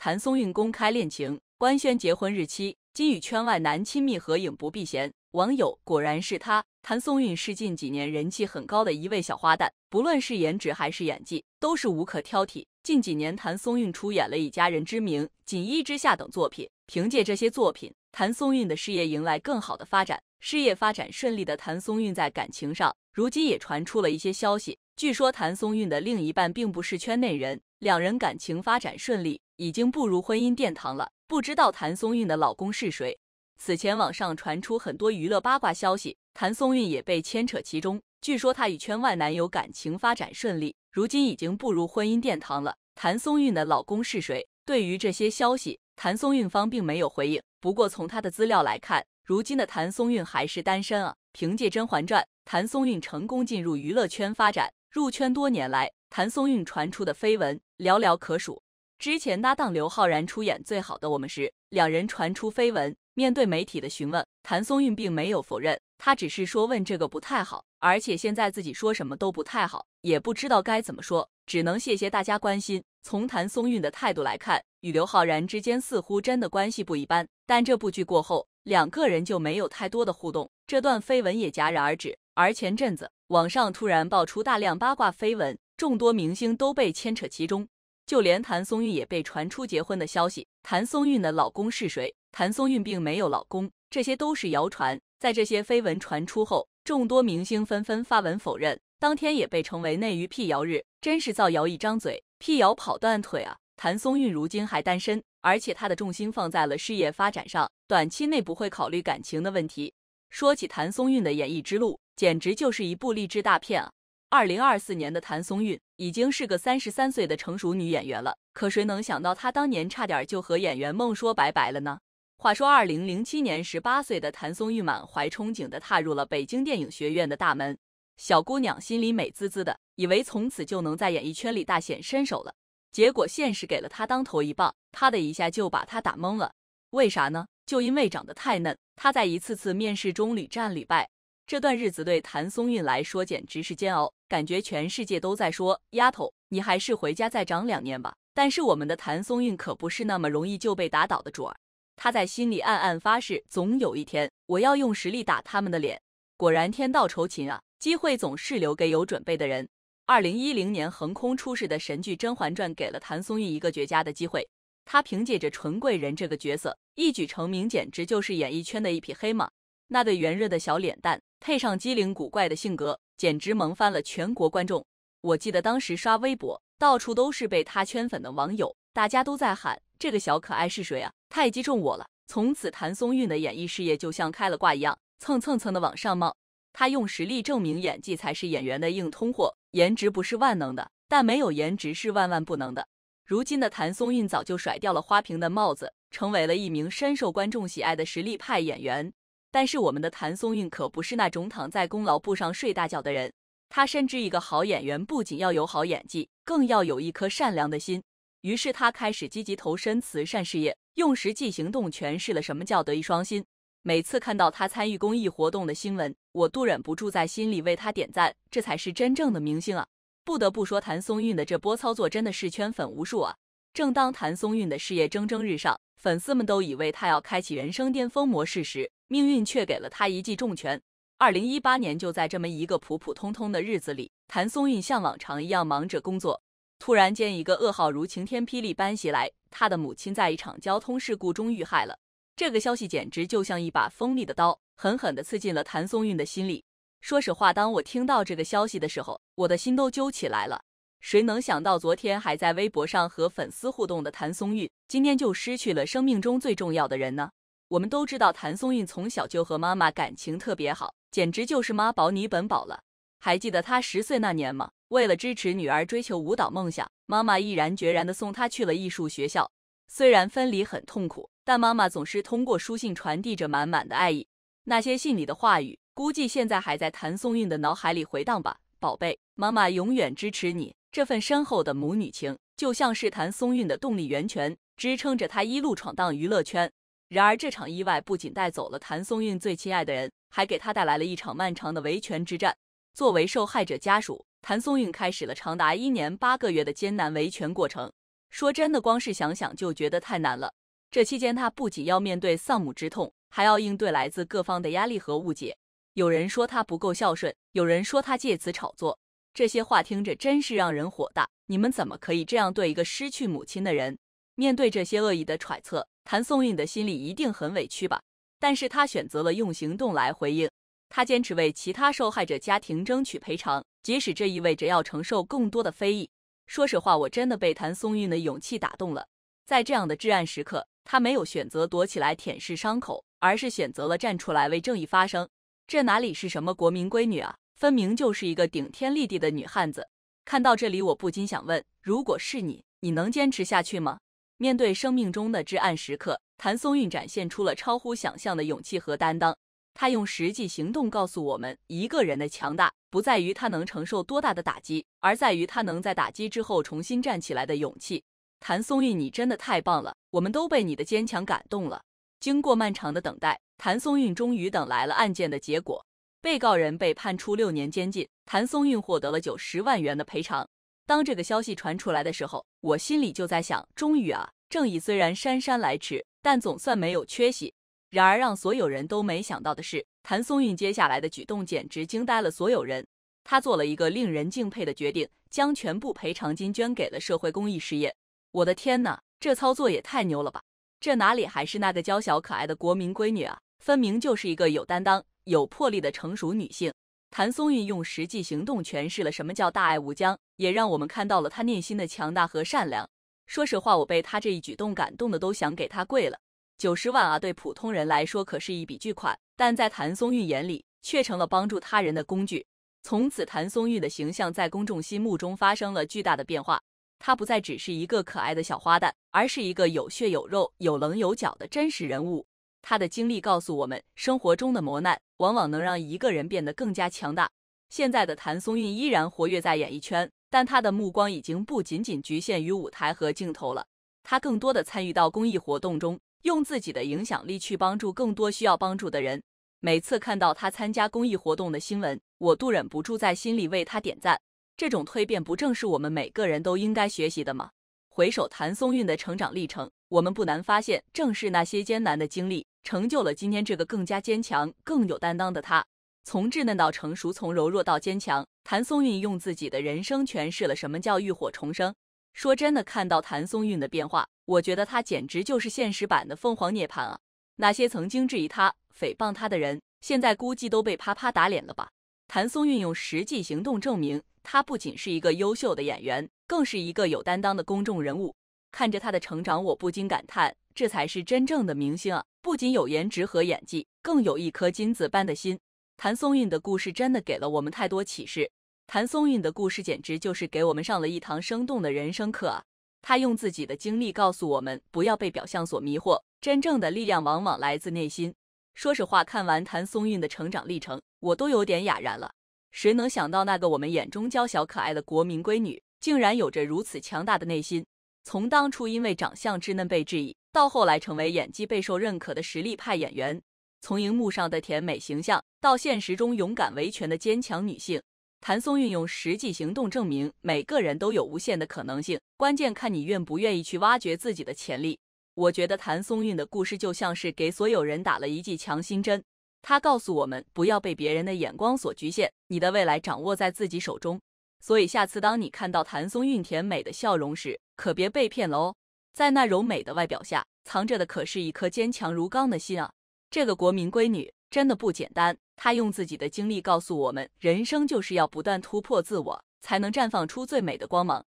谭松韵公开恋情，官宣结婚日期，今与圈外男亲密合影不避嫌，网友果然是他。谭松韵是近几年人气很高的一位小花旦，不论是颜值还是演技，都是无可挑剔。近几年，谭松韵出演了《以家人之名》《锦衣之下》等作品，凭借这些作品，谭松韵的事业迎来更好的发展。事业发展顺利的谭松韵在感情上，如今也传出了一些消息。据说谭松韵的另一半并不是圈内人，两人感情发展顺利。已经步入婚姻殿堂了，不知道谭松韵的老公是谁。此前网上传出很多娱乐八卦消息，谭松韵也被牵扯其中。据说她与圈外男友感情发展顺利，如今已经步入婚姻殿堂了。谭松韵的老公是谁？对于这些消息，谭松韵方并没有回应。不过从她的资料来看，如今的谭松韵还是单身啊。凭借《甄嬛传》，谭松韵成功进入娱乐圈发展。入圈多年来，谭松韵传出的绯闻寥寥可数。之前搭档刘昊然出演《最好的我们》时，两人传出绯闻。面对媒体的询问，谭松韵并没有否认，她只是说问这个不太好，而且现在自己说什么都不太好，也不知道该怎么说，只能谢谢大家关心。从谭松韵的态度来看，与刘昊然之间似乎真的关系不一般。但这部剧过后，两个人就没有太多的互动，这段绯闻也戛然而止。而前阵子，网上突然爆出大量八卦绯闻，众多明星都被牵扯其中。就连谭松韵也被传出结婚的消息，谭松韵的老公是谁？谭松韵并没有老公，这些都是谣传。在这些绯闻传出后，众多明星纷纷发文否认。当天也被称为“内娱辟谣日”，真是造谣一张嘴，辟谣跑断腿啊！谭松韵如今还单身，而且她的重心放在了事业发展上，短期内不会考虑感情的问题。说起谭松韵的演艺之路，简直就是一部励志大片啊！二零二四年的谭松韵。已经是个三十三岁的成熟女演员了，可谁能想到她当年差点就和演员梦说拜拜了呢？话说，二零零七年，十八岁的谭松韵满怀憧憬的踏入了北京电影学院的大门，小姑娘心里美滋滋的，以为从此就能在演艺圈里大显身手了。结果，现实给了她当头一棒，啪的一下就把她打懵了。为啥呢？就因为长得太嫩，她在一次次面试中屡战屡败。这段日子对谭松韵来说简直是煎熬。感觉全世界都在说：“丫头，你还是回家再长两年吧。”但是我们的谭松韵可不是那么容易就被打倒的主儿。她在心里暗暗发誓：总有一天，我要用实力打他们的脸。果然，天道酬勤啊！机会总是留给有准备的人。二零一零年横空出世的神剧《甄嬛传》，给了谭松韵一个绝佳的机会。她凭借着纯贵人这个角色一举成名，简直就是演艺圈的一匹黑马。那对圆润的小脸蛋。配上机灵古怪的性格，简直萌翻了全国观众。我记得当时刷微博，到处都是被他圈粉的网友，大家都在喊：“这个小可爱是谁啊？”太击中我了！从此，谭松韵的演艺事业就像开了挂一样，蹭蹭蹭的往上冒。他用实力证明，演技才是演员的硬通货，颜值不是万能的，但没有颜值是万万不能的。如今的谭松韵早就甩掉了花瓶的帽子，成为了一名深受观众喜爱的实力派演员。但是我们的谭松韵可不是那种躺在功劳簿上睡大觉的人，她深知一个好演员不仅要有好演技，更要有一颗善良的心。于是她开始积极投身慈善事业，用实际行动诠释了什么叫德艺双馨。每次看到她参与公益活动的新闻，我都忍不住在心里为她点赞。这才是真正的明星啊！不得不说，谭松韵的这波操作真的是圈粉无数啊！正当谭松韵的事业蒸蒸日上，粉丝们都以为她要开启人生巅峰模式时，命运却给了她一记重拳。二零一八年，就在这么一个普普通通的日子里，谭松韵像往常一样忙着工作，突然间，一个噩耗如晴天霹雳般袭来：她的母亲在一场交通事故中遇害了。这个消息简直就像一把锋利的刀，狠狠地刺进了谭松韵的心里。说实话，当我听到这个消息的时候，我的心都揪起来了。谁能想到昨天还在微博上和粉丝互动的谭松韵，今天就失去了生命中最重要的人呢？我们都知道谭松韵从小就和妈妈感情特别好，简直就是妈宝女本宝了。还记得她十岁那年吗？为了支持女儿追求舞蹈梦想，妈妈毅然决然的送她去了艺术学校。虽然分离很痛苦，但妈妈总是通过书信传递着满满的爱意。那些信里的话语，估计现在还在谭松韵的脑海里回荡吧。宝贝，妈妈永远支持你。这份深厚的母女情，就像是谭松韵的动力源泉，支撑着她一路闯荡娱乐圈。然而，这场意外不仅带走了谭松韵最亲爱的人，还给她带来了一场漫长的维权之战。作为受害者家属，谭松韵开始了长达一年八个月的艰难维权过程。说真的，光是想想就觉得太难了。这期间，他不仅要面对丧母之痛，还要应对来自各方的压力和误解。有人说他不够孝顺，有人说他借此炒作。这些话听着真是让人火大！你们怎么可以这样对一个失去母亲的人？面对这些恶意的揣测，谭松韵的心里一定很委屈吧？但是他选择了用行动来回应。他坚持为其他受害者家庭争取赔偿，即使这意味着要承受更多的非议。说实话，我真的被谭松韵的勇气打动了。在这样的至暗时刻，他没有选择躲起来舔舐伤口，而是选择了站出来为正义发声。这哪里是什么国民闺女啊？分明就是一个顶天立地的女汉子。看到这里，我不禁想问：如果是你，你能坚持下去吗？面对生命中的至暗时刻，谭松韵展现出了超乎想象的勇气和担当。她用实际行动告诉我们，一个人的强大，不在于他能承受多大的打击，而在于他能在打击之后重新站起来的勇气。谭松韵，你真的太棒了！我们都被你的坚强感动了。经过漫长的等待，谭松韵终于等来了案件的结果。被告人被判处六年监禁，谭松韵获得了九十万元的赔偿。当这个消息传出来的时候，我心里就在想：终于啊，正义虽然姗姗来迟，但总算没有缺席。然而，让所有人都没想到的是，谭松韵接下来的举动简直惊呆了所有人。她做了一个令人敬佩的决定，将全部赔偿金捐给了社会公益事业。我的天哪，这操作也太牛了吧！这哪里还是那个娇小可爱的国民闺女啊？分明就是一个有担当。有魄力的成熟女性，谭松韵用实际行动诠释了什么叫大爱无疆，也让我们看到了她内心的强大和善良。说实话，我被她这一举动感动的都想给她跪了。九十万啊，对普通人来说可是一笔巨款，但在谭松韵眼里却成了帮助他人的工具。从此，谭松韵的形象在公众心目中发生了巨大的变化，她不再只是一个可爱的小花旦，而是一个有血有肉、有棱有角的真实人物。他的经历告诉我们，生活中的磨难往往能让一个人变得更加强大。现在的谭松韵依然活跃在演艺圈，但她的目光已经不仅仅局限于舞台和镜头了。她更多的参与到公益活动中，用自己的影响力去帮助更多需要帮助的人。每次看到她参加公益活动的新闻，我都忍不住在心里为她点赞。这种蜕变不正是我们每个人都应该学习的吗？回首谭松韵的成长历程，我们不难发现，正是那些艰难的经历，成就了今天这个更加坚强、更有担当的她。从稚嫩到成熟，从柔弱到坚强，谭松韵用自己的人生诠释了什么叫浴火重生。说真的，看到谭松韵的变化，我觉得她简直就是现实版的凤凰涅槃啊！那些曾经质疑她、诽谤她的人，现在估计都被啪啪打脸了吧？谭松韵用实际行动证明。他不仅是一个优秀的演员，更是一个有担当的公众人物。看着他的成长，我不禁感叹，这才是真正的明星啊！不仅有颜值和演技，更有一颗金子般的心。谭松韵的故事真的给了我们太多启示。谭松韵的故事简直就是给我们上了一堂生动的人生课啊！他用自己的经历告诉我们，不要被表象所迷惑，真正的力量往往来自内心。说实话，看完谭松韵的成长历程，我都有点哑然了。谁能想到那个我们眼中娇小可爱的国民闺女，竟然有着如此强大的内心？从当初因为长相稚嫩被质疑，到后来成为演技备受认可的实力派演员；从荧幕上的甜美形象，到现实中勇敢维权的坚强女性，谭松韵用实际行动证明，每个人都有无限的可能性。关键看你愿不愿意去挖掘自己的潜力。我觉得谭松韵的故事就像是给所有人打了一剂强心针。他告诉我们，不要被别人的眼光所局限，你的未来掌握在自己手中。所以下次当你看到谭松韵甜美的笑容时，可别被骗了哦！在那柔美的外表下，藏着的可是一颗坚强如钢的心啊！这个国民闺女真的不简单。她用自己的经历告诉我们，人生就是要不断突破自我，才能绽放出最美的光芒。